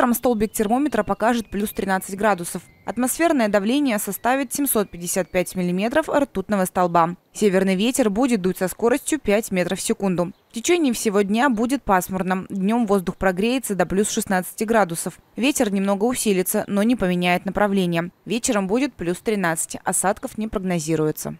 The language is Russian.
Утром столбик термометра покажет плюс 13 градусов. Атмосферное давление составит 755 миллиметров ртутного столба. Северный ветер будет дуть со скоростью 5 метров в секунду. В течение всего дня будет пасмурно. Днем воздух прогреется до плюс 16 градусов. Ветер немного усилится, но не поменяет направление. Вечером будет плюс 13. Осадков не прогнозируется.